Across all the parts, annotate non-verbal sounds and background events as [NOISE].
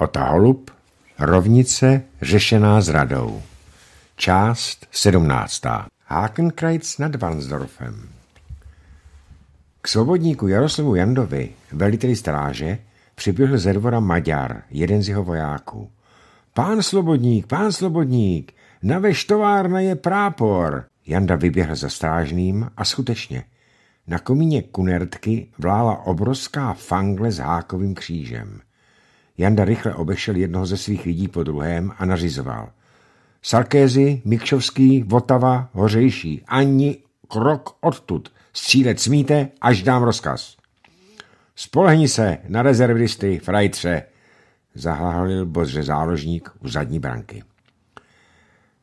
Otaholub, Rovnice řešená zradou. Část 17. Hakenkreitz nad Vansdorfem. K svobodníku Jaroslavu Jandovi, veliteli stráže, přiběhl ze dvora Maďar, jeden z jeho vojáků. Pán Slobodník, pán Slobodník, na veštovárna je prápor. Janda vyběhl za strážným a skutečně. Na komíně kunertky vlála obrovská fangle s hákovým křížem. Janda rychle obešel jednoho ze svých lidí po druhém a nařizoval. Sarkézy, Mikšovský, Votava, Hořejší, ani krok odtud. Střílet smíte, až dám rozkaz. Spolehni se na rezervisty, frajtře, zahlahalil bozře záložník u zadní branky.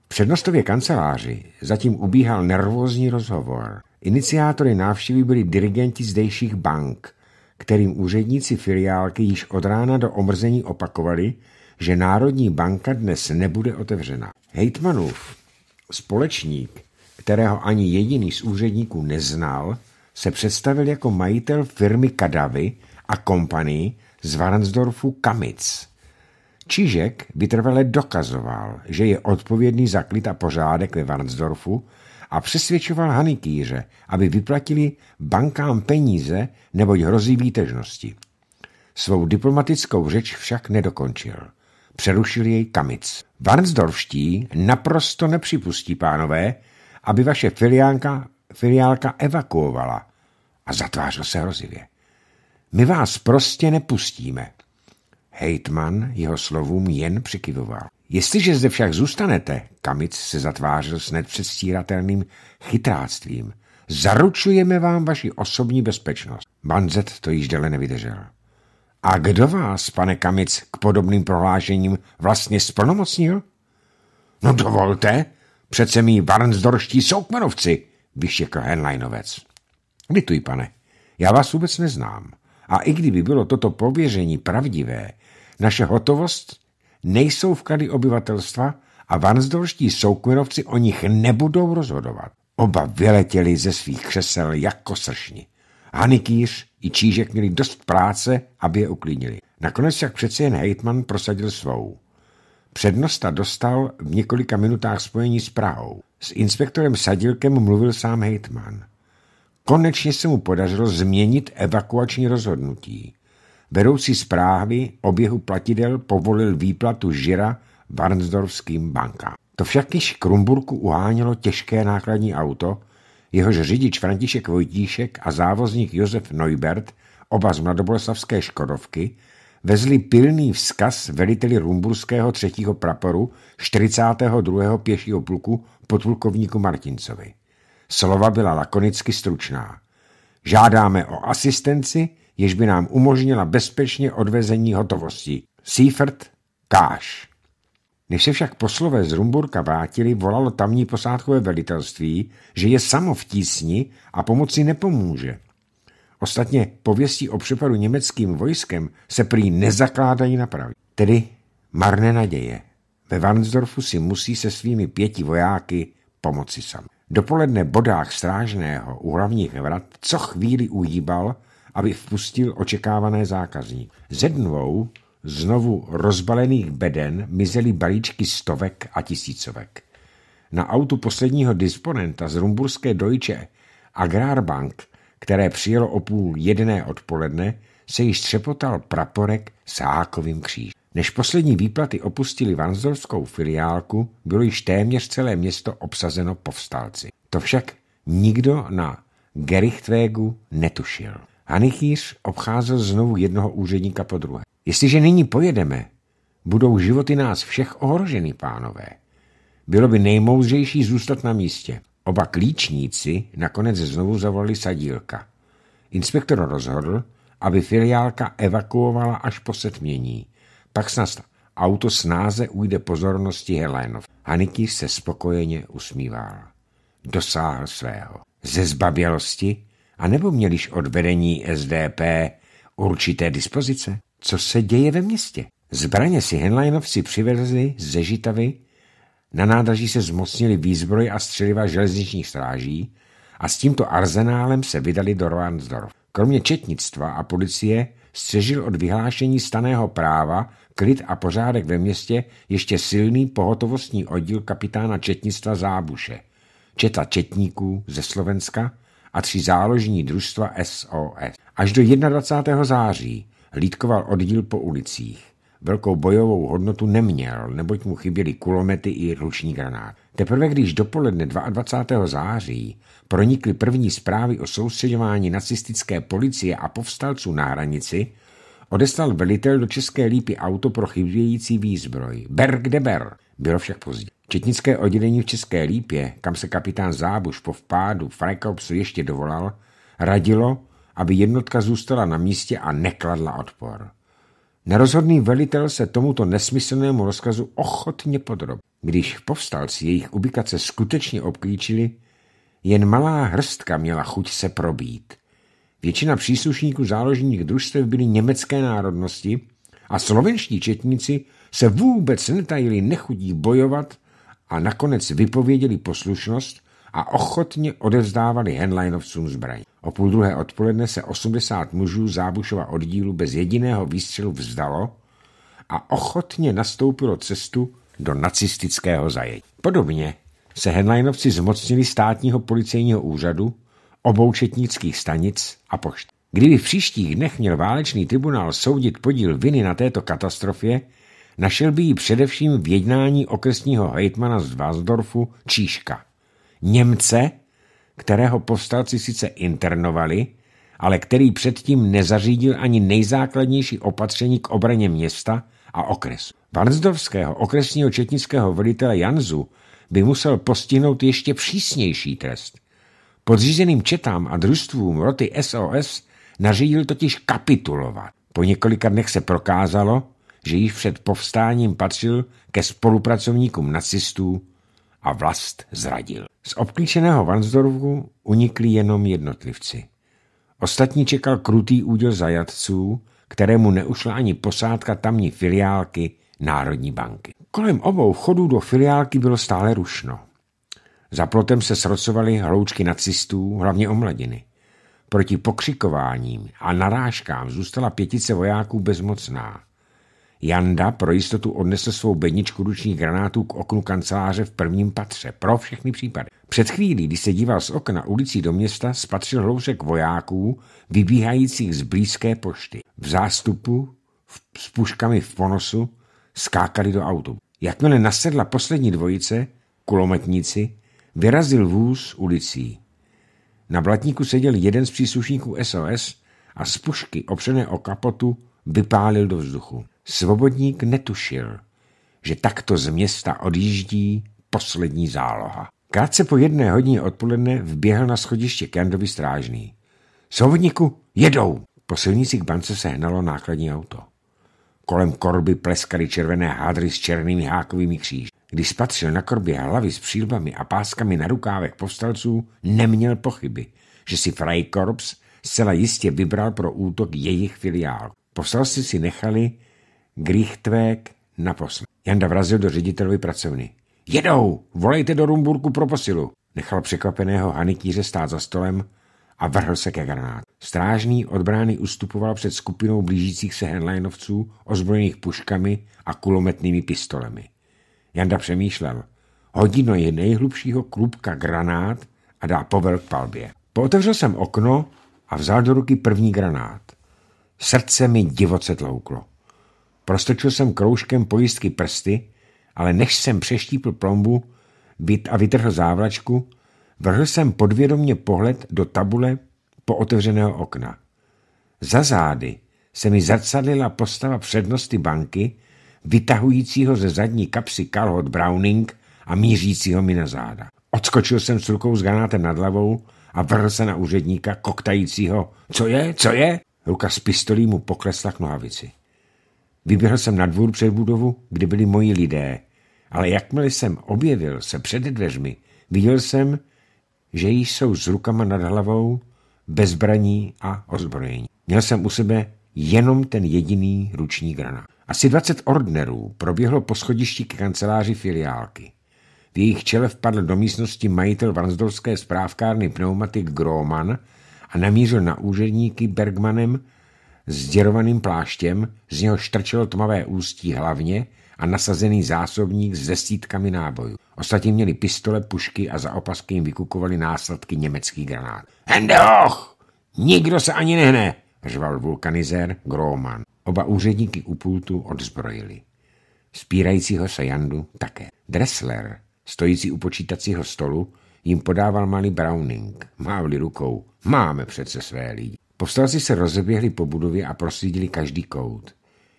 V přednostově kanceláři zatím ubíhal nervózní rozhovor. Iniciátory návštěvy byli dirigenti zdejších bank – kterým úředníci filiálky již od rána do omrzení opakovali, že Národní banka dnes nebude otevřena. Hejtmanův společník, kterého ani jediný z úředníků neznal, se představil jako majitel firmy Kadavy a kompanii z Varansdorfu Kamic. Čižek vytrvale dokazoval, že je odpovědný za klid a pořádek ve Varnsdorfu a přesvědčoval hanikýře, aby vyplatili bankám peníze, neboť hrozí výtežnosti. Svou diplomatickou řeč však nedokončil. Přerušil jej kamic. Varnsdorfští naprosto nepřipustí, pánové, aby vaše filiánka, filiálka evakuovala. A zatvářil se hrozivě. My vás prostě nepustíme. Hejtman jeho slovům jen přikyvoval. Jestliže zde však zůstanete, Kamic se zatvářil s nedpředstíratelným chytráctvím, zaručujeme vám vaši osobní bezpečnost. Banzet to již dele nevydržel. A kdo vás, pane Kamic, k podobným prohlášením vlastně splnomocnil? No dovolte, přece mý varnsdorští soukmanovci, vyšekl Henleinovec. Lituj, pane, já vás vůbec neznám. A i kdyby bylo toto pověření pravdivé, naše hotovost nejsou vklady obyvatelstva a vansdorští soukmenovci o nich nebudou rozhodovat. Oba vyletěli ze svých křesel jako sršni. Hanikýř i Čížek měli dost práce, aby je uklidnili. Nakonec jak přece jen hejtman prosadil svou. Přednosta dostal v několika minutách spojení s Prahou. S inspektorem Sadilkem mluvil sám hejtman. Konečně se mu podařilo změnit evakuační rozhodnutí vedoucí zprávy běhu platidel povolil výplatu žira varnsdorfským bankám. To však již Krumburku uhánělo těžké nákladní auto, jehož řidič František Vojtíšek a závozník Josef Neubert, oba z mladoboleslavské Škodovky, vezli pilný vzkaz veliteli rumburského třetího praporu 42. pěšího pluku podplukovníku Martincovi. Slova byla lakonicky stručná. Žádáme o asistenci, jež by nám umožnila bezpečně odvezení hotovosti, Seifert Káš. Než se však poslové z Rumburka vrátili, volalo tamní posádkové velitelství, že je samo v tísni a pomoci nepomůže. Ostatně pověstí o přepadu německým vojskem se prý nezakládají pravdě. Tedy marné naděje. Ve Varnsdorfu si musí se svými pěti vojáky pomoci sami. Dopoledne bodách strážného u hlavních vrat co chvíli ujíbal aby vpustil očekávané zákazníky. Ze dvou znovu rozbalených beden mizely balíčky stovek a tisícovek. Na autu posledního disponenta z rumburské Deutsche Agrarbank, které přijelo o půl jedné odpoledne, se již třepotal praporek s hákovým křížem. Než poslední výplaty opustili vanzorskou filiálku, bylo již téměř celé město obsazeno povstalci. To však nikdo na Gerichtwegu netušil. Hanichýř obcházel znovu jednoho úředníka po druhé. Jestliže nyní pojedeme, budou životy nás všech ohroženy, pánové. Bylo by nejmoudřejší zůstat na místě. Oba klíčníci nakonec znovu zavolali sadílka. Inspektor rozhodl, aby filiálka evakuovala až po setmění. Pak snad auto snáze ujde pozornosti Helénov. Hanikýř se spokojeně usmíval. Dosáhl svého. Ze zbabělosti anebo měl již od vedení SDP určité dispozice? Co se děje ve městě? Zbraně si Henleinovci přivezli ze Žitavy, na nádraží se zmocnili výzbroj a střeliva železničních stráží a s tímto arzenálem se vydali do Roansdorf. Kromě četnictva a policie střežil od vyhlášení staného práva klid a pořádek ve městě ještě silný pohotovostní oddíl kapitána četnictva Zábuše, četa četníků ze Slovenska, a tři záložní družstva SOS. Až do 21. září hlídkoval oddíl po ulicích. Velkou bojovou hodnotu neměl, neboť mu chyběly kulomety i ruční granát. Teprve když dopoledne 22. září pronikly první zprávy o soustředování nacistické policie a povstalců na hranici, odestal velitel do České lípy auto pro chybějící výzbroj. Ber kde ber. Bylo však pozdě. Četnické oddělení v České Lípě, kam se kapitán Zábuš po vpádu Freikorpsu ještě dovolal, radilo, aby jednotka zůstala na místě a nekladla odpor. Nerozhodný velitel se tomuto nesmyslnému rozkazu ochotně podrob. Když povstalci jejich ubikace skutečně obklíčili, jen malá hrstka měla chuť se probít. Většina příslušníků záložních družstev byly německé národnosti a slovenští četníci se vůbec netajili nechudí bojovat a nakonec vypověděli poslušnost a ochotně odevzdávali Henleinovcům zbraň. O půl druhé odpoledne se 80 mužů Zábušova oddílu bez jediného výstřelu vzdalo a ochotně nastoupilo cestu do nacistického zajetí. Podobně se Henleinovci zmocnili státního policejního úřadu, obou četnických stanic a pošt. Kdyby v příštích dnech měl válečný tribunál soudit podíl viny na této katastrofě, Našel by ji především v jednání okresního hejtmana z Vásdorfu Číška. Němce, kterého povstalci sice internovali, ale který předtím nezařídil ani nejzákladnější opatření k obraně města a okresu. Varnsdorfského okresního četnického velitele Janzu by musel postihnout ještě přísnější trest. Podřízeným četám a družstvům roty SOS nařídil totiž kapitulovat. Po několika dnech se prokázalo, že již před povstáním patřil ke spolupracovníkům nacistů a vlast zradil. Z obklíčeného Vansdorfu unikli jenom jednotlivci. Ostatní čekal krutý úděl zajatců, kterému neušla ani posádka tamní filiálky Národní banky. Kolem obou chodů do filiálky bylo stále rušno. Za plotem se srocovaly hloučky nacistů, hlavně omladiny. Proti pokřikováním a narážkám zůstala pětice vojáků bezmocná. Janda pro jistotu odnesl svou bedničku ručních granátů k oknu kanceláře v prvním patře, pro všechny případy. Před chvílí, když se díval z okna ulicí do města, spatřil hloušek vojáků, vybíhajících z blízké pošty. V zástupu, v, s puškami v ponosu, skákali do autu. Jakmile nasedla poslední dvojice, kulometníci, vyrazil vůz ulicí. Na blatníku seděl jeden z příslušníků SOS a z pušky opřené o kapotu vypálil do vzduchu. Svobodník netušil, že takto z města odjíždí poslední záloha. Krátce po jedné hodině odpoledne vběhl na schodiště Kendovi strážný. Svobodníku, jedou! Po silnici k bance se hnalo nákladní auto. Kolem korby pleskaly červené hádry s černými hákovými kříži. Když spatřil na korbě hlavy s přílbami a páskami na rukávech povstalců, neměl pochyby, že si Freikorps zcela jistě vybral pro útok jejich filiál. Povstalci si nechali Grichtvek na posm. Janda vrazil do ředitelovy pracovny. Jedou! Volejte do Rumburku pro posilu! Nechal překvapeného Hanitíře stát za stolem a vrhl se ke granátu. Strážný od brány ustupoval před skupinou blížících se henleinovců ozbrojených puškami a kulometnými pistolemi. Janda přemýšlel. Hodino je nejhlubšího klubka granát a dá povel k palbě. Pootevřel jsem okno a vzal do ruky první granát. Srdce mi divoce tlouklo. Prostočil jsem kroužkem pojistky prsty, ale než jsem přeštípl plombu a vytrhl závlačku, vrhl jsem podvědomně pohled do tabule po otevřeného okna. Za zády se mi zrcadlila postava přednosti banky, vytahujícího ze zadní kapsy kalhot Browning a mířícího mi na záda. Odskočil jsem s rukou s granátem nad hlavou a vrhl se na úředníka, koktajícího. Co je? Co je? Ruka s pistolí mu poklesla k nohavici. Vyběhl jsem na dvůr před budovu, kde byli moji lidé, ale jakmile jsem objevil se před dveřmi, viděl jsem, že jí jsou s rukama nad hlavou, bezbraní a ozbrojení. Měl jsem u sebe jenom ten jediný ruční granát. Asi 20 ordnerů proběhlo po schodišti k kanceláři filiálky. V jejich čele vpadl do místnosti majitel Vansdorské správkárny pneumatik Groman a namířil na úředníky Bergmanem s děrovaným pláštěm, z něho štrčelo tmavé ústí hlavně a nasazený zásobník s desítkami nábojů. Ostatní měli pistole, pušky a za opasky jim vykukovali následky německých granát. Hendehoch! Nikdo se ani nehne! řval vulkanizér Groman. Oba úředníky u pultu odzbrojili. Spírajícího se Jandu také. Dressler, stojící u počítacího stolu, jim podával malý Browning. Mávli rukou. Máme přece své lidi. Povstalci se rozeběhli po budově a prosídili každý kout.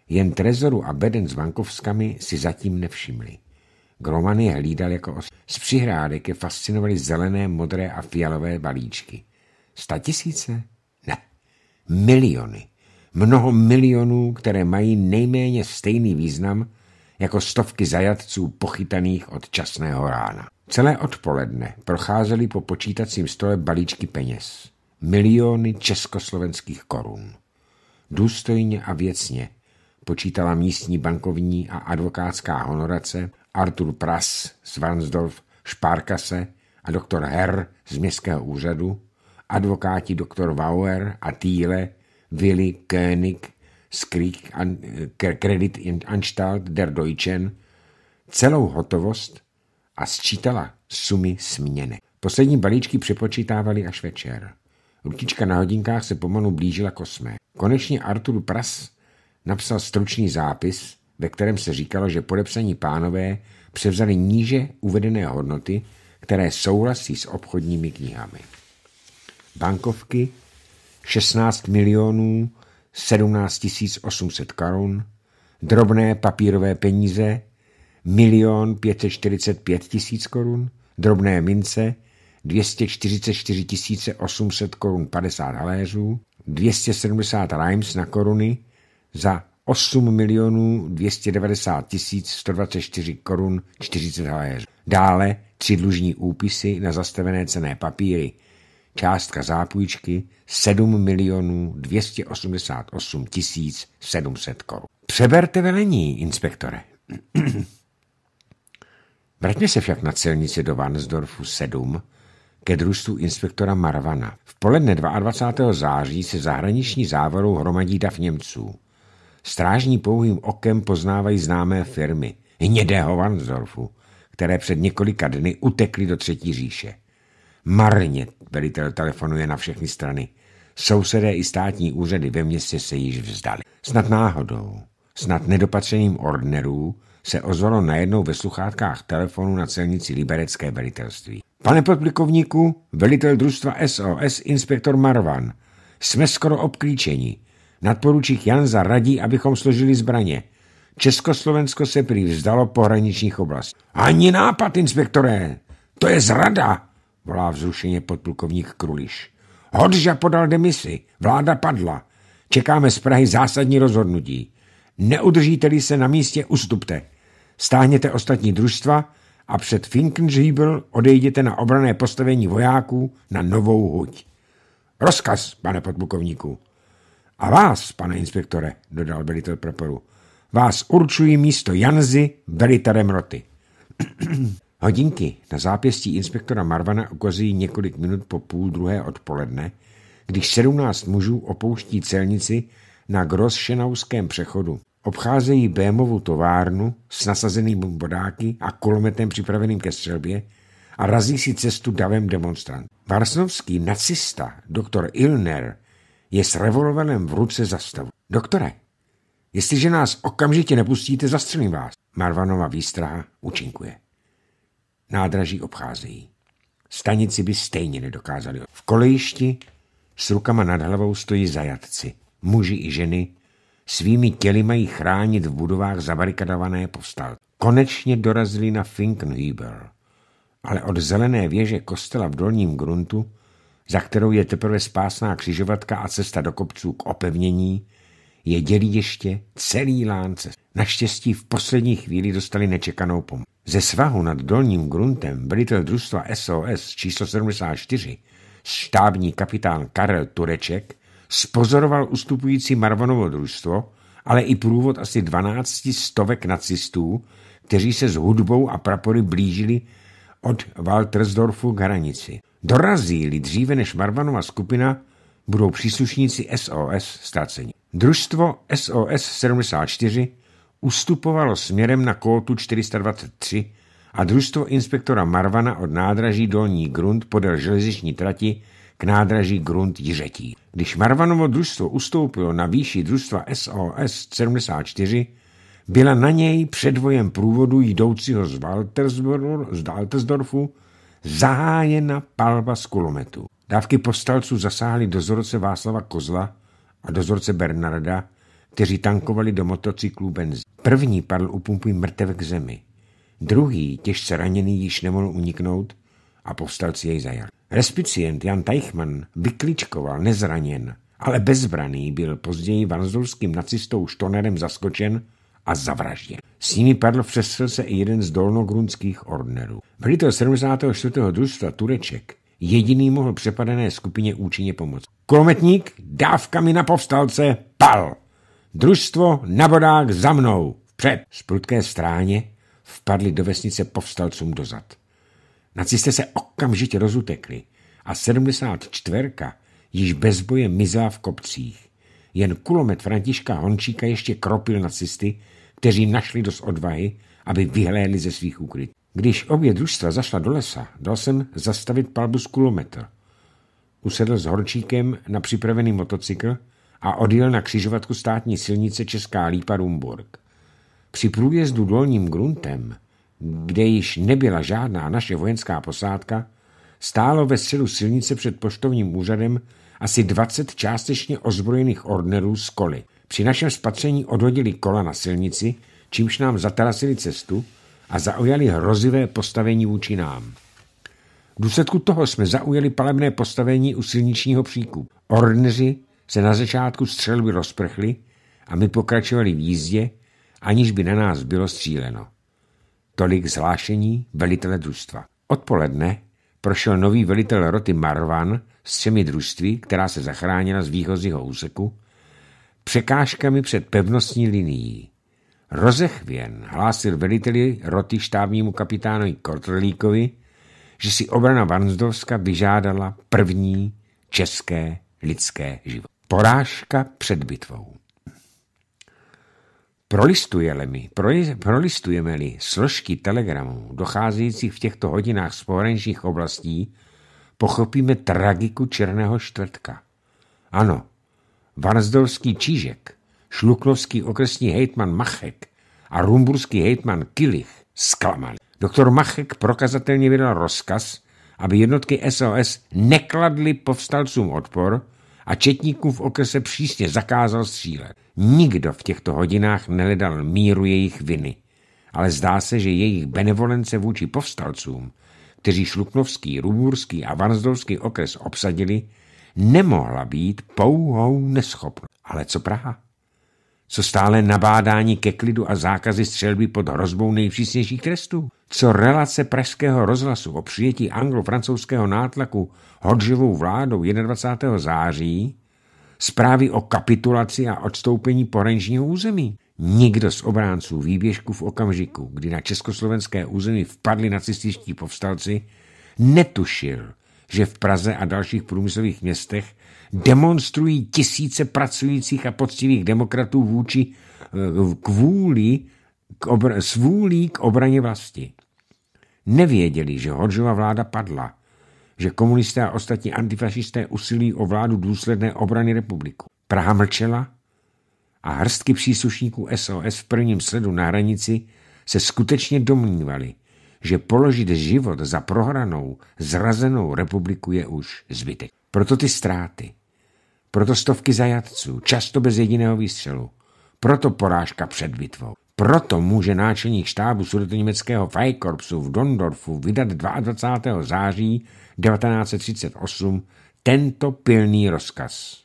Jen trezoru a beden s Vankovskami si zatím nevšimli. Gromany je hlídal jako os. Z přihrádek je fascinovaly zelené, modré a fialové balíčky. Sta tisíce? Ne. Miliony. Mnoho milionů, které mají nejméně stejný význam jako stovky zajatců pochytaných od časného rána. Celé odpoledne procházeli po počítacím stole balíčky peněz miliony československých korun. Důstojně a věcně počítala místní bankovní a advokátská honorace Artur Pras z Vansdorf, Špárkase a doktor Herr z městského úřadu, advokáti doktor Bauer a Thiele, Willy König z Kredit Anstalt der Deutschen, celou hotovost a sčítala sumy směny. Poslední balíčky přepočítávali až večer. Ručička na hodinkách se pomalu blížila k osmé. Konečně Artur Pras napsal stručný zápis, ve kterém se říkalo, že podepsaní pánové převzali níže uvedené hodnoty, které souhlasí s obchodními knihami. Bankovky 16 milionů 17 800 korun, drobné papírové peníze 1 545 000 korun, drobné mince 244 800 korun 50 haléřů, 270 Rimes na koruny za 8 milionů 290 124 korun 40 haléřů. Dále tři dlužní úpisy na zastavené cené papíry. Částka zápůjčky 7 milionů 288 700 korun. Přeberte velení, inspektore. [CLEARS THROAT] Vrátně se však na celnici do Vansdorfu 7 ke družstvu inspektora Marvana. V poledne 22. září se zahraniční závorou hromadí dav Němců. Strážní pouhým okem poznávají známé firmy hnědého Vansdorfu, které před několika dny utekly do Třetí říše. Marně velitel telefonuje na všechny strany. Sousedé i státní úřady ve městě se již vzdali. Snad náhodou, snad nedopatřením ordnerů se ozvalo najednou ve sluchátkách telefonu na celnici Liberecké velitelství. Pane podplukovníku, velitel družstva SOS, inspektor Marvan, jsme skoro obklíčeni. Nadporučík Janza radí, abychom složili zbraně. Československo se prý vzdalo pohraničních oblastí. Ani nápad, inspektoré! To je zrada! volá vzrušeně podplukovník Kruliš. Hodža podal demisi, vláda padla. Čekáme z Prahy zásadní rozhodnutí. Neudržíte-li se na místě, ustupte. Stáhněte ostatní družstva, a před Finkenžíbel odejděte na obrané postavení vojáků na novou huť. Rozkaz, pane podplukovníku. A vás, pane inspektore, dodal velitel praporu, vás určují místo Janzy velitelem roty. [CLEARS THROAT] Hodinky na zápěstí inspektora Marvana ukazují několik minut po půl druhé odpoledne, když 17 mužů opouští celnici na Grosšenauském přechodu. Obcházejí Bémovu továrnu s nasazenými bodáky a kulometem připraveným ke střelbě a razí si cestu davem demonstrant. Varsnovský nacista, doktor Ilner, je s revolverem v ruce zastavu. Doktore, jestliže nás okamžitě nepustíte, zastřelím vás. Marvanova výstraha učinkuje. Nádraží obcházejí. Stanici by stejně nedokázali. V kolejišti s rukama nad hlavou stojí zajatci, muži i ženy, Svými těly mají chránit v budovách zabarikadované povstal. Konečně dorazili na Finkenhüber, ale od zelené věže kostela v dolním gruntu, za kterou je teprve spásná křižovatka a cesta do kopců k opevnění, je dělí ještě celý lánce. Naštěstí v poslední chvíli dostali nečekanou pomoc. Ze svahu nad dolním gruntem velitel družstva SOS číslo 74, štábní kapitán Karel Tureček, spozoroval ustupující Marvanovo družstvo, ale i průvod asi 12 stovek nacistů, kteří se s hudbou a prapory blížili od Waltersdorfu k hranici. Dorazí-li dříve než Marvanova skupina, budou příslušníci SOS ztraceni. Družstvo SOS 74 ustupovalo směrem na kótu 423 a družstvo inspektora Marvana od nádraží Dolní Grund podél železniční trati k nádraží Grund Jiřetí. Když Marvanovo družstvo ustoupilo na výši družstva SOS 74, byla na něj předvojem průvodu jdoucího z, z Daltersdorfu zahájena palba z kulometu. Dávky postalců zasáhly dozorce Václava Kozla a dozorce Bernarda, kteří tankovali do motocyklů benzín. První padl u pumpy mrtev k zemi. Druhý, těžce raněný, již nemohl uniknout a povstalci jej zajali. Respicient Jan Teichmann vykličkoval nezraněn, ale bezbraný byl později vanzulským nacistou Štonerem zaskočen a zavražděn. S nimi padl v se i jeden z dolnogrunských ordnerů. Velitel 74. družstva Tureček jediný mohl přepadené skupině účinně pomoct. Kolometník dávkami na povstalce pal. Družstvo na bodách za mnou. Vpřed. Z prudké stráně vpadli do vesnice povstalcům dozad. Nacisté se okamžitě rozutekli a 74. již bez boje mizela v kopcích. Jen kulomet Františka Hončíka ještě kropil nacisty, kteří našli dost odvahy, aby vyhlédli ze svých ukryt. Když obě družstva zašla do lesa, dal jsem zastavit palbu z kulometr. Usedl s Horčíkem na připravený motocykl a odjel na křižovatku státní silnice Česká Lípa Rumburg. Při průjezdu dolním gruntem kde již nebyla žádná naše vojenská posádka, stálo ve středu silnice před poštovním úřadem asi 20 částečně ozbrojených ordnerů z koly. Při našem spatření odhodili kola na silnici, čímž nám zatarasili cestu a zaujali hrozivé postavení vůči nám. V důsledku toho jsme zaujali palebné postavení u silničního příku. Ordneři se na začátku střelby rozprchli a my pokračovali v jízdě, aniž by na nás bylo stříleno. Tolik zhlášení velitele družstva. Odpoledne prošel nový velitel roty Marvan s třemi družství, která se zachránila z výchozího úseku, překážkami před pevnostní linií. Rozechvěn hlásil veliteli roty štábnímu kapitánovi Kortrlíkovi, že si obrana Varnsdorska vyžádala první české lidské život. Porážka před bitvou. Prolistujeme-li, prolistujeme složky telegramů docházejících v těchto hodinách z pohraničních oblastí, pochopíme tragiku Černého čtvrtka. Ano, Varzdolský Čížek, Šluklovský okresní hejtman Machek a rumburský hejtman Kilich zklamali. Doktor Machek prokazatelně vydal rozkaz, aby jednotky SOS nekladly povstalcům odpor a četníkům v okrese přísně zakázal střílet. Nikdo v těchto hodinách neledal míru jejich viny, ale zdá se, že jejich benevolence vůči povstalcům, kteří Šluknovský, Rumurský a Vanzdovský okres obsadili, nemohla být pouhou neschopnost. Ale co Praha? Co stále nabádání ke klidu a zákazy střelby pod hrozbou nejpřísnějších trestů? Co relace pražského rozhlasu o přijetí anglo-francouzského nátlaku hodživou vládou 21. září zprávy o kapitulaci a odstoupení porenžního území. Nikdo z obránců výběžku v okamžiku, kdy na československé území vpadli nacističtí povstalci, netušil, že v Praze a dalších průmyslových městech demonstrují tisíce pracujících a poctivých demokratů vůči eh, kvůli k obr- svůlí k obraně vlasti. Nevěděli, že Horžova vláda padla že komunisté a ostatní antifašisté usilují o vládu důsledné obrany republiku. Praha mlčela a hrstky příslušníků SOS v prvním sledu na hranici se skutečně domnívali, že položit život za prohranou, zrazenou republiku je už zbytek. Proto ty ztráty, proto stovky zajatců, často bez jediného výstřelu, proto porážka před bitvou. Proto může náčelník štábu sudetoněmeckého Freikorpsu v Dondorfu vydat 22. září 1938 tento pilný rozkaz.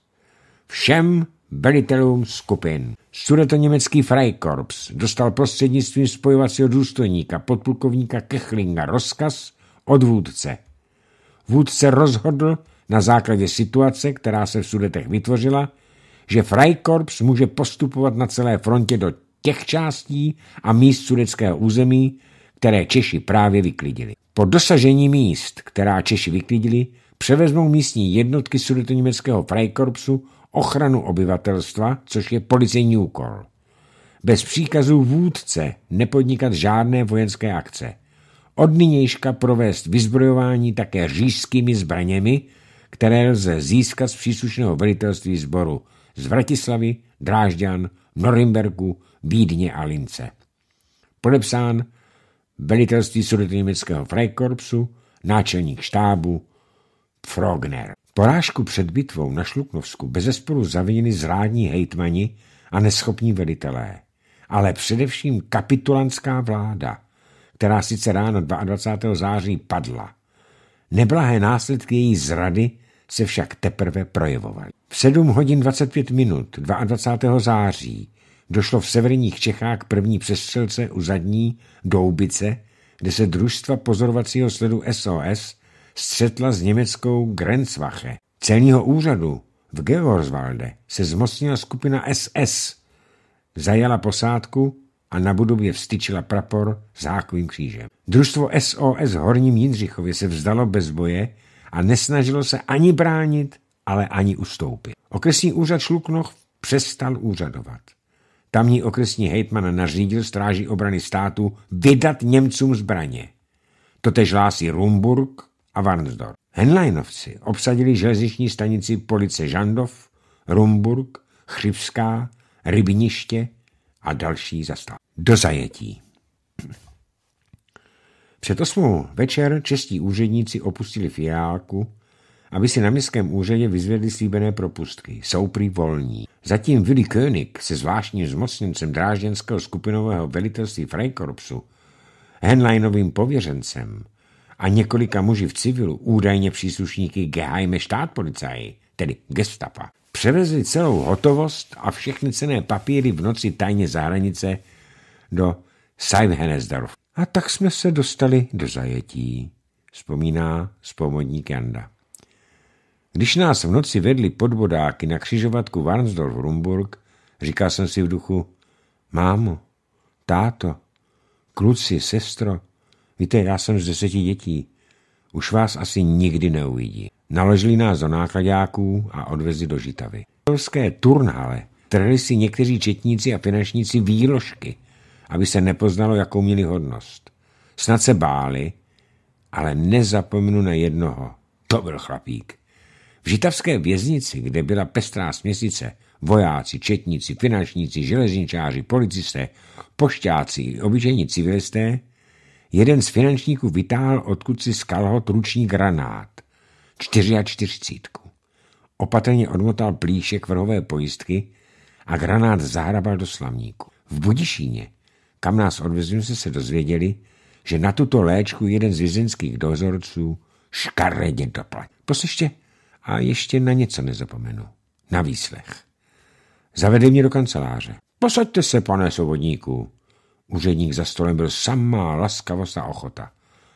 Všem velitelům skupin. Sudetoněmecký Freikorps dostal prostřednictvím spojovacího důstojníka podplukovníka Kechlinga rozkaz od vůdce. Vůdce rozhodl na základě situace, která se v Sudetech vytvořila, že Freikorps může postupovat na celé frontě do těch částí a míst sudeckého území, které Češi právě vyklidili. Po dosažení míst, která Češi vyklidili, převezmou místní jednotky sudetoněmeckého Freikorpsu ochranu obyvatelstva, což je policejní úkol. Bez příkazu vůdce nepodnikat žádné vojenské akce. Od nynějška provést vyzbrojování také řížskými zbraněmi, které lze získat z příslušného velitelství sboru z Vratislavy, Drážďan, Norimberku, Vídně a Lince. Podepsán velitelství sudetoněmeckého Freikorpsu, náčelník štábu Frogner. Porážku před bitvou na Šluknovsku bezesporu zavinili zrádní hejtmani a neschopní velitelé, ale především kapitulantská vláda, která sice ráno 22. září padla. Neblahé následky její zrady se však teprve projevovaly. V 7 hodin 25 minut 22. září došlo v severních Čechách k první přestřelce u zadní Doubice, kde se družstva pozorovacího sledu SOS střetla s německou Grenzwache. Celního úřadu v Georgswalde se zmocnila skupina SS, zajala posádku a na budově vstyčila prapor s hákovým křížem. Družstvo SOS Horním Jindřichově se vzdalo bez boje a nesnažilo se ani bránit, ale ani ustoupit. Okresní úřad Šluknoch přestal úřadovat. Tamní okresní hejtman nařídil stráži obrany státu vydat Němcům zbraně. Totež hlásí Rumburg a Warnsdorf. Henleinovci obsadili železniční stanici police Žandov, Rumburg, Chřivská, Rybniště a další zastávky Do zajetí. Před osmou večer čestí úředníci opustili fiálku aby si na městském úřadě vyzvedli slíbené propustky. Jsou prý volní. Zatím Willy König se zvláštním zmocněncem drážděnského skupinového velitelství Freikorpsu, Henleinovým pověřencem a několika muži v civilu, údajně příslušníky Geheime štátpolicaji, tedy gestapa, převezli celou hotovost a všechny cené papíry v noci tajně za hranice do Seivenhensdorf. A tak jsme se dostali do zajetí, vzpomíná spomodník Janda. Když nás v noci vedli podbodáky na křižovatku Varnsdorf-Rumburg, říkal jsem si v duchu, mámo, táto, kluci, sestro, víte, já jsem z deseti dětí, už vás asi nikdy neuvidí. Naložili nás do nákladáků a odvezli do Žitavy. Polské turnhale trhli si někteří četníci a finančníci výložky, aby se nepoznalo, jakou měli hodnost. Snad se báli, ale nezapomenu na jednoho. To byl chlapík. V žitavské věznici, kde byla pestrá směsice, vojáci, četníci, finančníci, železničáři, policisté, pošťáci, obyčejní civilisté, jeden z finančníků vytáhl odkud si z kalhot ruční granát, čtyři a čtyřicítku. Opatrně odmotal plíšek vrhové pojistky a granát zahrabal do slamníku. V Budišíně, kam nás odvezli, se se dozvěděli, že na tuto léčku jeden z vězenských dozorců škaredě doplatil. Poslyšte, a ještě na něco nezapomenu. Na výslech. Zavedli mě do kanceláře. Posaďte se, pane svobodníku. Úředník za stolem byl samá laskavost a ochota.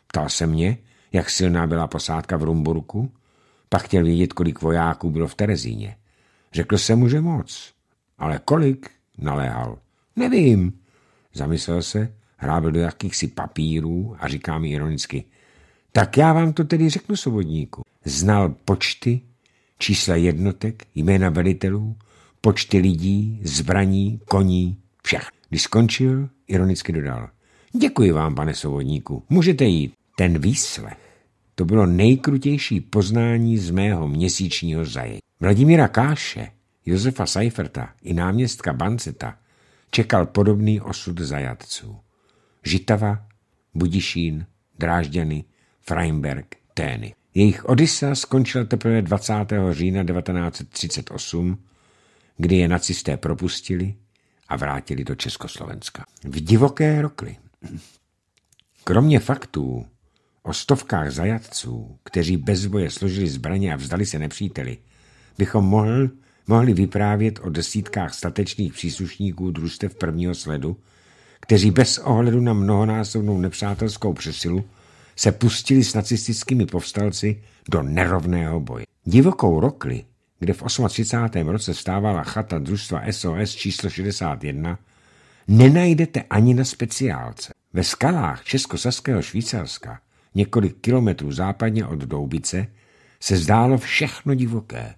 Ptal se mě, jak silná byla posádka v Rumburku, pak chtěl vědět, kolik vojáků bylo v Terezíně. Řekl jsem mu, že moc. Ale kolik? Naléhal. Nevím. Zamyslel se, hrábil do jakýchsi papírů a říká mi ironicky. Tak já vám to tedy řeknu, svobodníku. Znal počty, čísla jednotek, jména velitelů, počty lidí, zbraní, koní, všech. Když skončil, ironicky dodal. Děkuji vám, pane svobodníku, můžete jít. Ten výslech, to bylo nejkrutější poznání z mého měsíčního zajetí. Vladimíra Káše, Josefa Seiferta i náměstka Banceta čekal podobný osud zajatců. Žitava, Budišín, Drážďany, Freimberg Tény. Jejich Odisa skončila teprve 20. října 1938, kdy je nacisté propustili a vrátili do Československa. V divoké rokli. Kromě faktů o stovkách zajatců, kteří bez boje složili zbraně a vzdali se nepříteli, bychom mohl, mohli vyprávět o desítkách statečných příslušníků družstev prvního sledu, kteří bez ohledu na mnohonásobnou nepřátelskou přesilu se pustili s nacistickými povstalci do nerovného boje. Divokou rokli, kde v 38. roce stávala chata družstva SOS číslo 61, nenajdete ani na speciálce. Ve skalách Českosaského Švýcarska, několik kilometrů západně od Doubice, se zdálo všechno divoké.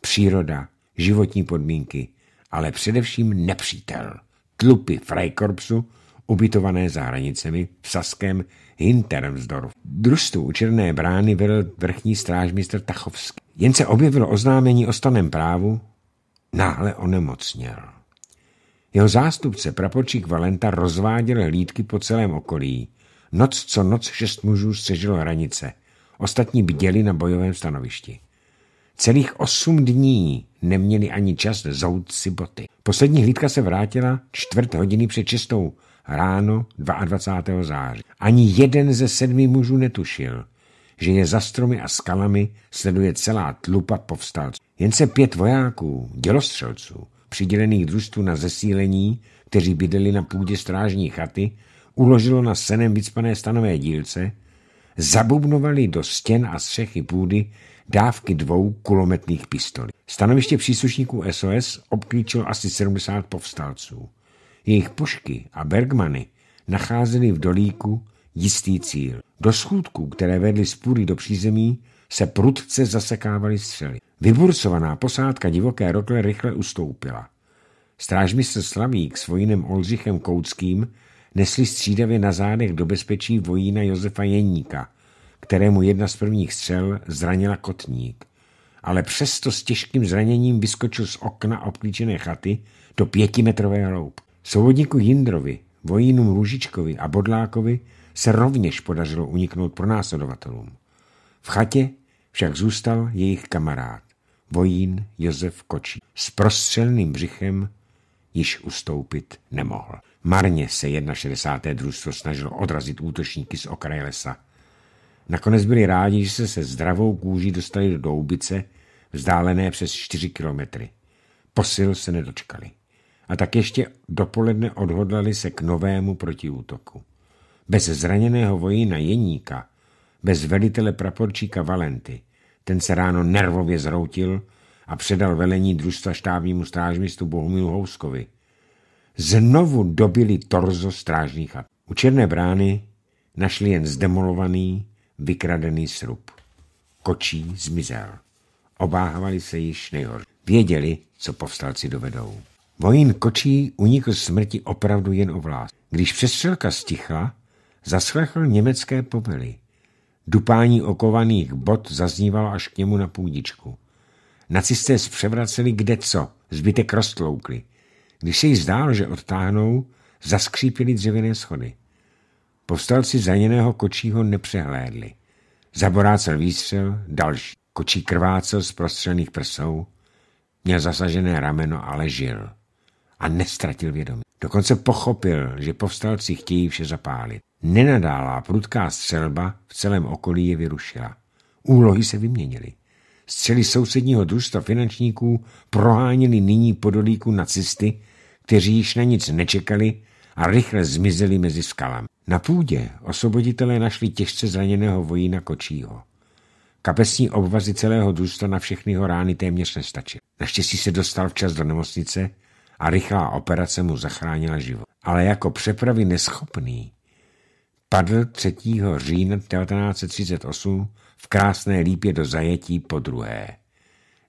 Příroda, životní podmínky, ale především nepřítel. Tlupy Freikorpsu, ubytované za hranicemi v saském Hintermsdorf. Družstvu u Černé brány vedl vrchní strážmistr Tachovský. Jen se objevilo oznámení o stanem právu, náhle onemocněl. Jeho zástupce, prapočík Valenta, rozváděl hlídky po celém okolí. Noc co noc šest mužů střežilo hranice. Ostatní bděli na bojovém stanovišti. Celých osm dní neměli ani čas zout si boty. Poslední hlídka se vrátila čtvrt hodiny před čistou ráno 22. září. Ani jeden ze sedmi mužů netušil, že je za stromy a skalami sleduje celá tlupa povstalců. Jen se pět vojáků, dělostřelců, přidělených družstvu na zesílení, kteří bydeli na půdě strážní chaty, uložilo na senem vycpané stanové dílce, zabubnovali do stěn a střechy půdy dávky dvou kulometných pistolí. Stanoviště příslušníků SOS obklíčilo asi 70 povstalců. Jejich pušky a Bergmany nacházely v dolíku jistý cíl. Do schůdků, které vedly spůry do přízemí, se prudce zasekávaly střely. Vyburcovaná posádka divoké rokle rychle ustoupila. Strážmistr Slavík s vojinem Olřichem Koudským nesli střídavě na zádech do bezpečí vojína Josefa Jeníka, kterému jedna z prvních střel zranila kotník. Ale přesto s těžkým zraněním vyskočil z okna obklíčené chaty do pětimetrové hloubky. Svobodníku Jindrovi, vojínům Lužičkovi a Bodlákovi se rovněž podařilo uniknout pronásledovatelům. V chatě však zůstal jejich kamarád, vojín Josef Kočí. S prostřelným břichem již ustoupit nemohl. Marně se 61. družstvo snažilo odrazit útočníky z okraje lesa. Nakonec byli rádi, že se se zdravou kůží dostali do Doubice, vzdálené přes 4 kilometry. Posil se nedočkali a tak ještě dopoledne odhodlali se k novému protiútoku. Bez zraněného vojína Jeníka, bez velitele praporčíka Valenty, ten se ráno nervově zroutil a předal velení družstva štávnímu strážmistu Bohumilu Houskovi. Znovu dobili torzo strážných chat. U Černé brány našli jen zdemolovaný, vykradený srub. Kočí zmizel. Obáhovali se již nejhorší. Věděli, co povstalci dovedou. Vojín Kočí unikl smrti opravdu jen o vlast. Když přestřelka stichla, zaslechl německé povely. Dupání okovaných bot zaznívalo až k němu na půdičku. Nacisté zpřevraceli kde co, zbytek roztloukli. Když se jí zdálo, že odtáhnou, zaskřípili dřevěné schody. Povstalci zaněného kočího nepřehlédli. Zaborácel výstřel, další. Kočí krvácel z prostřelných prsou, měl zasažené rameno a ležil a nestratil vědomí. Dokonce pochopil, že povstalci chtějí vše zapálit. Nenadálá prudká střelba v celém okolí je vyrušila. Úlohy se vyměnily. Střely sousedního družstva finančníků proháněli nyní podolíku nacisty, kteří již na nic nečekali a rychle zmizeli mezi skalami. Na půdě osvoboditelé našli těžce zraněného vojína Kočího. Kapesní obvazy celého družstva na všechny ho rány téměř nestačily. Naštěstí se dostal včas do nemocnice, a rychlá operace mu zachránila život. Ale jako přepravy neschopný padl 3. října 1938 v krásné lípě do zajetí po druhé.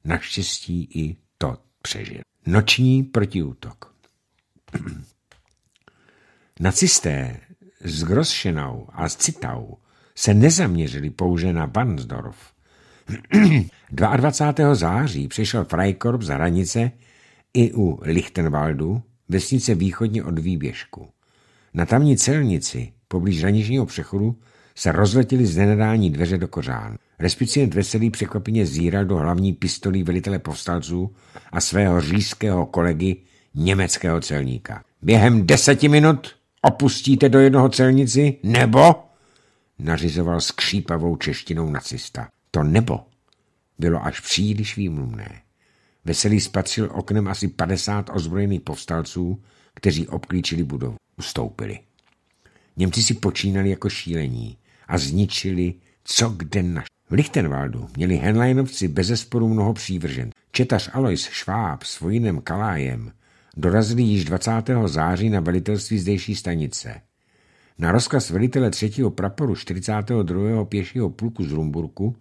Naštěstí i to přežil. Noční protiútok. [CLEARS THROAT] Nacisté s Grosšenou a s Citau se nezaměřili pouze na Bansdorf. 22. [CLEARS THROAT] září přišel Freikorp za hranice i u Lichtenwaldu, vesnice východně od Výběžku. Na tamní celnici, poblíž hraničního přechodu, se rozletily z nenadání dveře do kořán. Respicient Veselý překvapeně zíral do hlavní pistolí velitele povstalců a svého říjského kolegy, německého celníka. Během deseti minut opustíte do jednoho celnici, nebo nařizoval skřípavou češtinou nacista. To nebo bylo až příliš výmluvné. Veselý spatřil oknem asi 50 ozbrojených povstalců, kteří obklíčili budovu. Ustoupili. Němci si počínali jako šílení a zničili, co kde naš. V Lichtenwaldu měli Henleinovci bezesporu mnoho přívržen. Četař Alois Šváb s vojinem Kalájem dorazili již 20. září na velitelství zdejší stanice. Na rozkaz velitele 3. praporu 42. pěšího pluku z Rumburku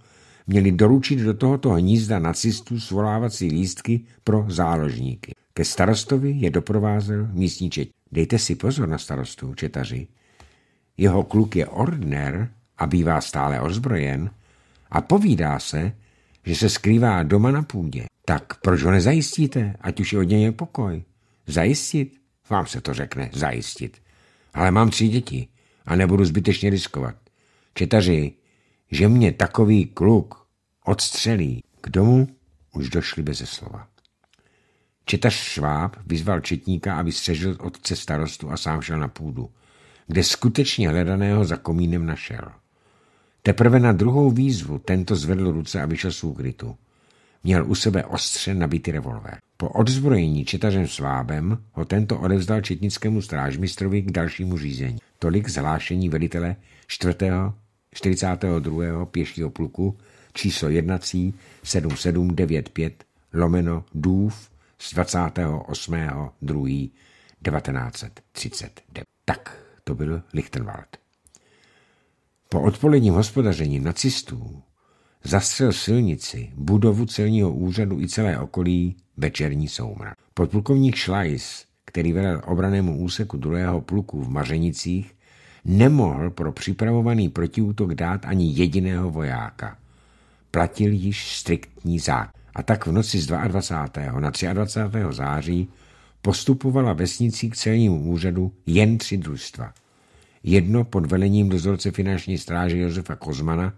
měli doručit do tohoto hnízda nacistů svolávací lístky pro záložníky. Ke starostovi je doprovázel místní čet. Dejte si pozor na starostu, četaři. Jeho kluk je ordner a bývá stále ozbrojen a povídá se, že se skrývá doma na půdě. Tak proč ho nezajistíte, ať už je od něj pokoj? Zajistit? Vám se to řekne, zajistit. Ale mám tři děti a nebudu zbytečně riskovat. Četaři, že mě takový kluk Odstřelí. K domu už došli beze slova. Četař Šváb vyzval četníka, aby střežil otce starostu a sám šel na půdu, kde skutečně hledaného za komínem našel. Teprve na druhou výzvu tento zvedl ruce a vyšel z úkrytu. Měl u sebe ostře nabitý revolver. Po odzbrojení četařem Svábem ho tento odevzdal četnickému strážmistrovi k dalšímu řízení. Tolik zhlášení velitele 4. 42. pěšího pluku číslo jednací 7795 lomeno Dův z 28.2.1939. Tak to byl Lichtenwald. Po odpoledním hospodaření nacistů zastřel silnici, budovu celního úřadu i celé okolí večerní soumrak. Podplukovník Schleiss, který vedl obranému úseku druhého pluku v Mařenicích, nemohl pro připravovaný protiútok dát ani jediného vojáka – platil již striktní zákon. A tak v noci z 22. na 23. září postupovala vesnicí k celnímu úřadu jen tři družstva. Jedno pod velením dozorce finanční stráže Josefa Kozmana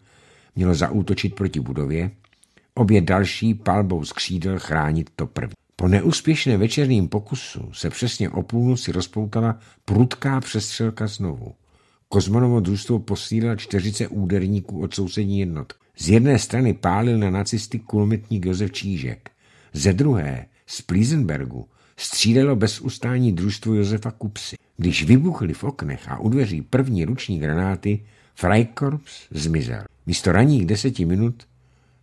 mělo zaútočit proti budově, obě další palbou z chránit to první. Po neúspěšném večerním pokusu se přesně o půlnoci rozpoutala prudká přestřelka znovu. Kozmanovo družstvo posílila 40 úderníků od sousední jednotky. Z jedné strany pálil na nacisty kulometník Josef Čížek, ze druhé z Plízenbergu střílelo bez ustání družstvo Josefa Kupsy. Když vybuchly v oknech a u dveří první ruční granáty, Freikorps zmizel. Místo raních deseti minut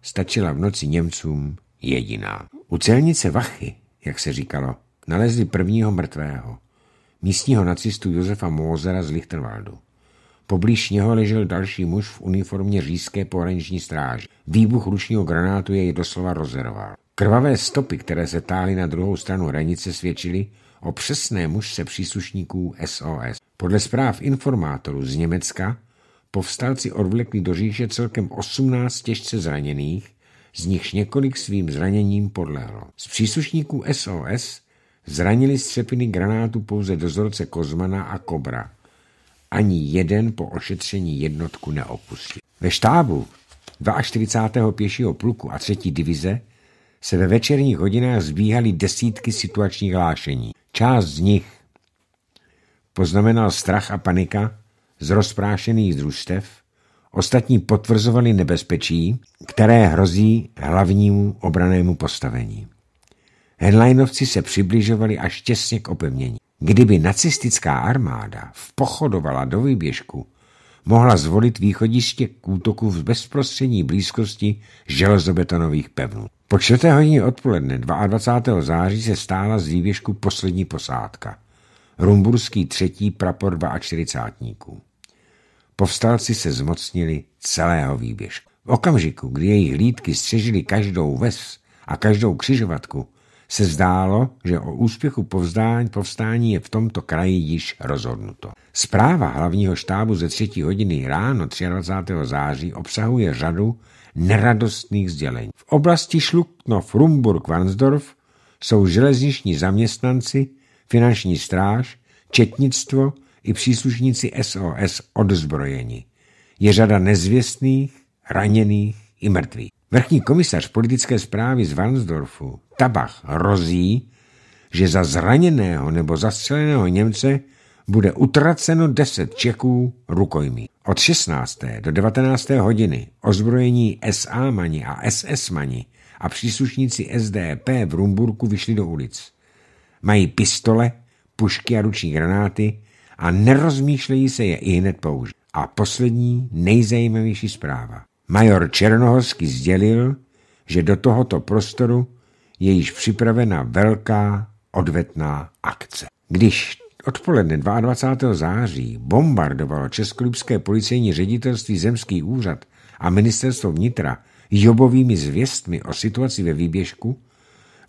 stačila v noci Němcům jediná. U celnice Vachy, jak se říkalo, nalezli prvního mrtvého, místního nacistu Josefa Mózera z Lichterwaldu. Poblíž něho ležel další muž v uniformě říjské pohraniční stráže. Výbuch ručního granátu jej doslova rozeroval. Krvavé stopy, které se táhly na druhou stranu hranice, svědčily o přesné mužce příslušníků SOS. Podle zpráv informátorů z Německa povstalci odvlekli do říše celkem 18 těžce zraněných, z nichž několik svým zraněním podlehlo. Z příslušníků SOS zranili střepiny granátu pouze dozorce Kozmana a Kobra ani jeden po ošetření jednotku neopustil. Ve štábu 42. pěšího pluku a 3. divize se ve večerních hodinách zbíhaly desítky situačních hlášení. Část z nich poznamenal strach a panika z rozprášených družstev, ostatní potvrzovali nebezpečí, které hrozí hlavnímu obranému postavení. Henleinovci se přibližovali až těsně k opevnění. Kdyby nacistická armáda vpochodovala do výběžku, mohla zvolit východiště k útoku v bezprostřední blízkosti železobetonových pevnů. Po čtvrté hodině odpoledne 22. září se stála z výběžku poslední posádka. Rumburský třetí prapor 42. Povstalci se zmocnili celého výběžku. V okamžiku, kdy jejich lídky střežily každou ves a každou křižovatku, se zdálo, že o úspěchu povzdání, povstání je v tomto kraji již rozhodnuto. Zpráva hlavního štábu ze třetí hodiny ráno 23. září obsahuje řadu neradostných sdělení. V oblasti Šluknov, Rumburg, Vansdorf jsou železniční zaměstnanci, finanční stráž, četnictvo i příslušníci SOS odzbrojeni. Je řada nezvěstných, raněných i mrtvých. Vrchní komisař politické zprávy z Varnsdorfu, Tabach, hrozí, že za zraněného nebo zastřeleného Němce bude utraceno 10 Čeků rukojmí. Od 16. do 19. hodiny ozbrojení SA mani a SS mani a příslušníci SDP v Rumburku vyšli do ulic. Mají pistole, pušky a ruční granáty a nerozmýšlejí se je i hned použít. A poslední, nejzajímavější zpráva. Major Černohorský sdělil, že do tohoto prostoru je již připravena velká odvetná akce. Když odpoledne 22. září bombardovalo Českolipské policejní ředitelství Zemský úřad a ministerstvo vnitra jobovými zvěstmi o situaci ve výběžku,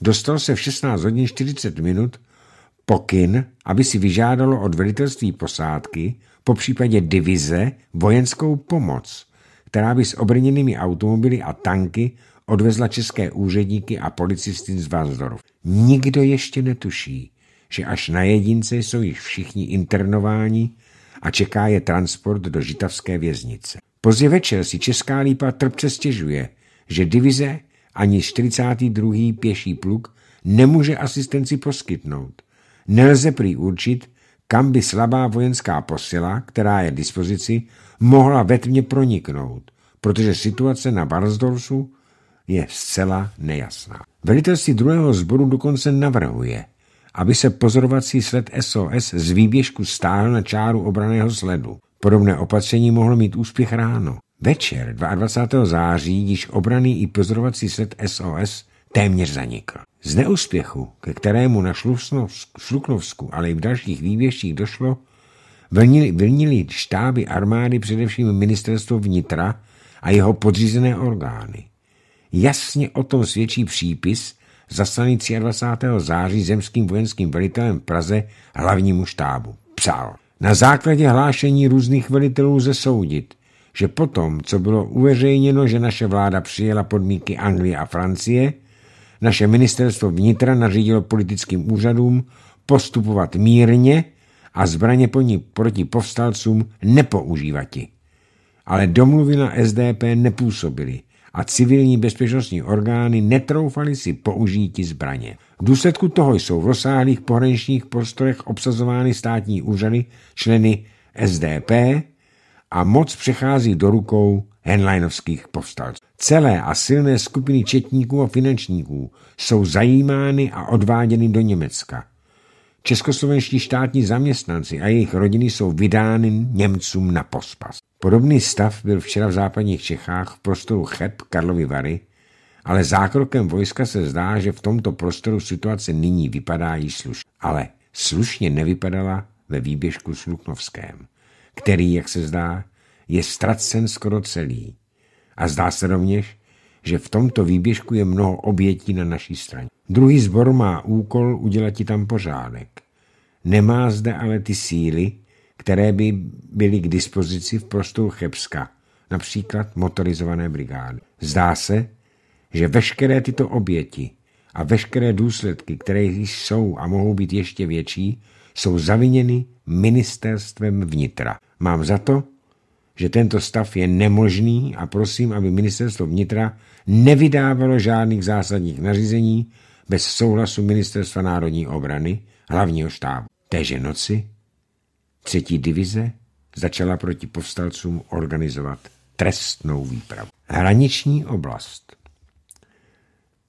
dostal se v 16 hodin 40 minut pokyn, aby si vyžádalo od velitelství posádky, po případě divize, vojenskou pomoc – která by s obrněnými automobily a tanky odvezla české úředníky a policisty z Vazdorov. Nikdo ještě netuší, že až na jedince jsou již všichni internováni a čeká je transport do žitavské věznice. Pozdě večer si Česká lípa trpce stěžuje, že divize ani 42. pěší pluk nemůže asistenci poskytnout. Nelze prý určit, kam by slabá vojenská posila, která je dispozici, mohla ve tmě proniknout, protože situace na Barsdorfu je zcela nejasná. Velitelství druhého sboru dokonce navrhuje, aby se pozorovací sled SOS z výběžku stáhl na čáru obraného sledu. Podobné opatření mohlo mít úspěch ráno. Večer 22. září již obraný i pozorovací sled SOS téměř zanikl. Z neúspěchu, ke kterému na Šluknovsku, ale i v dalších vývěštích došlo, vlnili, vlnili štáby armády především ministerstvo vnitra a jeho podřízené orgány. Jasně o tom svědčí přípis zaslaný 23. září zemským vojenským velitelem v Praze hlavnímu štábu. Psal. Na základě hlášení různých velitelů ze soudit, že potom, co bylo uveřejněno, že naše vláda přijela podmínky Anglie a Francie – naše ministerstvo vnitra nařídilo politickým úřadům postupovat mírně a zbraně po ní proti povstalcům nepoužívati. Ale domluvy na SDP nepůsobily a civilní bezpečnostní orgány netroufaly si použíti zbraně. V důsledku toho jsou v rozsáhlých pohraničních prostorech obsazovány státní úřady, členy SDP a moc přechází do rukou henleinovských povstalců. Celé a silné skupiny četníků a finančníků jsou zajímány a odváděny do Německa. Českoslovenští štátní zaměstnanci a jejich rodiny jsou vydány Němcům na pospas. Podobný stav byl včera v západních Čechách v prostoru Cheb Karlovy Vary, ale zákrokem vojska se zdá, že v tomto prostoru situace nyní vypadá i slušně. Ale slušně nevypadala ve výběžku Sluknovském, který, jak se zdá, je ztracen skoro celý. A zdá se rovněž, že v tomto výběžku je mnoho obětí na naší straně. Druhý zbor má úkol udělat ti tam pořádek. Nemá zde ale ty síly, které by byly k dispozici v prostoru Chebska, například motorizované brigády. Zdá se, že veškeré tyto oběti a veškeré důsledky, které jsou a mohou být ještě větší, jsou zaviněny ministerstvem vnitra. Mám za to, že tento stav je nemožný a prosím, aby ministerstvo vnitra nevydávalo žádných zásadních nařízení bez souhlasu Ministerstva národní obrany, hlavního štábu. Téže noci třetí divize začala proti povstalcům organizovat trestnou výpravu. Hraniční oblast.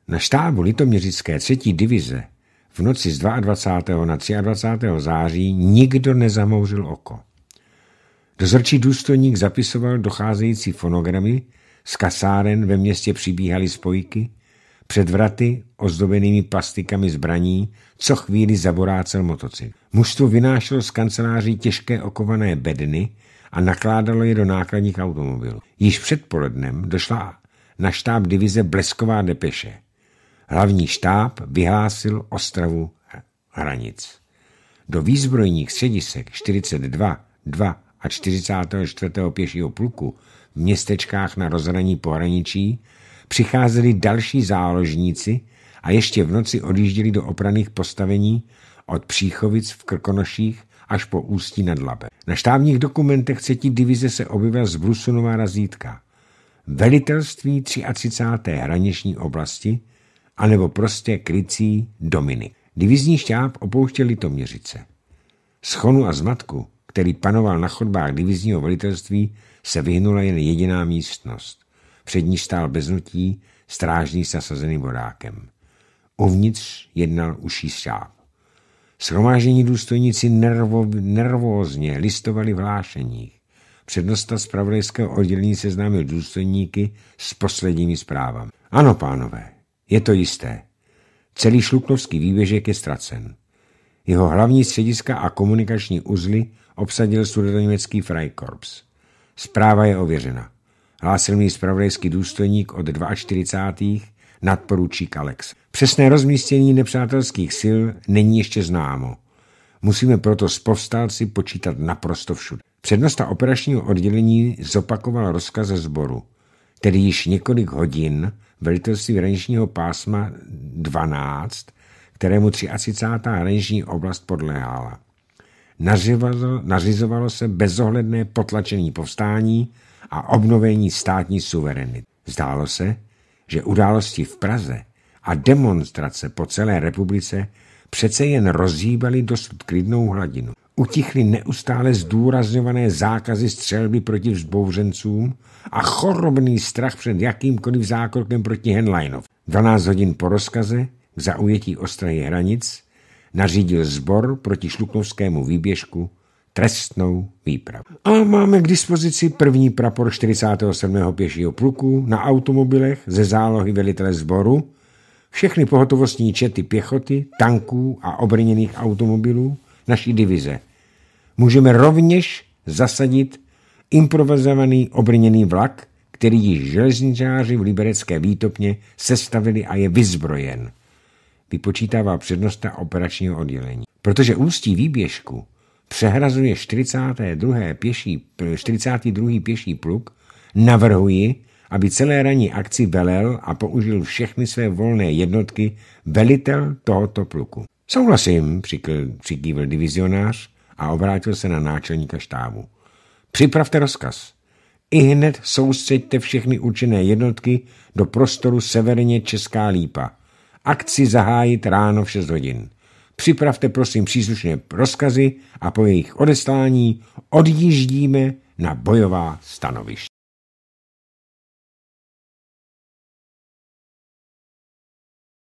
Na štábu Litoměřické třetí divize v noci z 22. na 23. září nikdo nezamouřil oko. Dozorčí důstojník zapisoval docházející fonogramy, z kasáren ve městě přibíhaly spojky, před vraty ozdobenými plastikami zbraní, co chvíli zaborácel motocykl. Mužstvo vynášelo z kanceláří těžké okované bedny a nakládalo je do nákladních automobilů. Již předpolednem došla na štáb divize Blesková depeše. Hlavní štáb vyhlásil ostravu hranic. Do výzbrojních středisek 42 2 a 44. pěšího pluku v městečkách na rozhraní pohraničí přicházeli další záložníci a ještě v noci odjížděli do opraných postavení od Příchovic v Krkonoších až po Ústí nad Labe. Na štávních dokumentech třetí divize se objevila zbrusunová razítka. Velitelství 33. hraniční oblasti anebo prostě krycí Dominik. Divizní štáb opouštěl měřice. Schonu a zmatku který panoval na chodbách divizního velitelství, se vyhnula jen jediná místnost. Před ní stál beznutí, strážný s nasazeným vodákem. Uvnitř jednal uší šáb. Shromážení důstojníci nervo, nervózně listovali v hlášeních. Přednosta zpravodajského oddělení seznámil důstojníky s posledními zprávami. Ano, pánové, je to jisté. Celý šluknovský výběžek je ztracen. Jeho hlavní střediska a komunikační uzly obsadil sudoněmecký Freikorps. Zpráva je ověřena. Hlásil mi spravodajský důstojník od 42. nadporučík Alex. Přesné rozmístění nepřátelských sil není ještě známo. Musíme proto s povstalci počítat naprosto všude. Přednosta operačního oddělení zopakoval rozkaz ze sboru, tedy již několik hodin velitelství hraničního pásma 12, kterému 33. hraniční oblast podléhala nařizovalo, nařizovalo se bezohledné potlačení povstání a obnovení státní suverenity. Zdálo se, že události v Praze a demonstrace po celé republice přece jen rozhýbaly dosud klidnou hladinu. Utichly neustále zdůrazňované zákazy střelby proti vzbouřencům a chorobný strach před jakýmkoliv zákrokem proti Henleinov. 12 hodin po rozkaze k zaujetí ostrahy hranic nařídil zbor proti šluknovskému výběžku trestnou výpravu. A máme k dispozici první prapor 47. pěšího pluku na automobilech ze zálohy velitele sboru, všechny pohotovostní čety pěchoty, tanků a obrněných automobilů naší divize. Můžeme rovněž zasadit improvizovaný obrněný vlak, který již železničáři v liberecké výtopně sestavili a je vyzbrojen vypočítává přednosta operačního oddělení. Protože ústí výběžku přehrazuje 42. pěší, 42. pěší pluk, navrhuji, aby celé ranní akci velel a použil všechny své volné jednotky velitel tohoto pluku. Souhlasím, přikývil divizionář a obrátil se na náčelníka štábu. Připravte rozkaz. I hned soustřeďte všechny určené jednotky do prostoru severně Česká lípa – Akci zahájit ráno v 6 hodin. Připravte prosím příslušné rozkazy a po jejich odeslání odjíždíme na bojová stanoviště.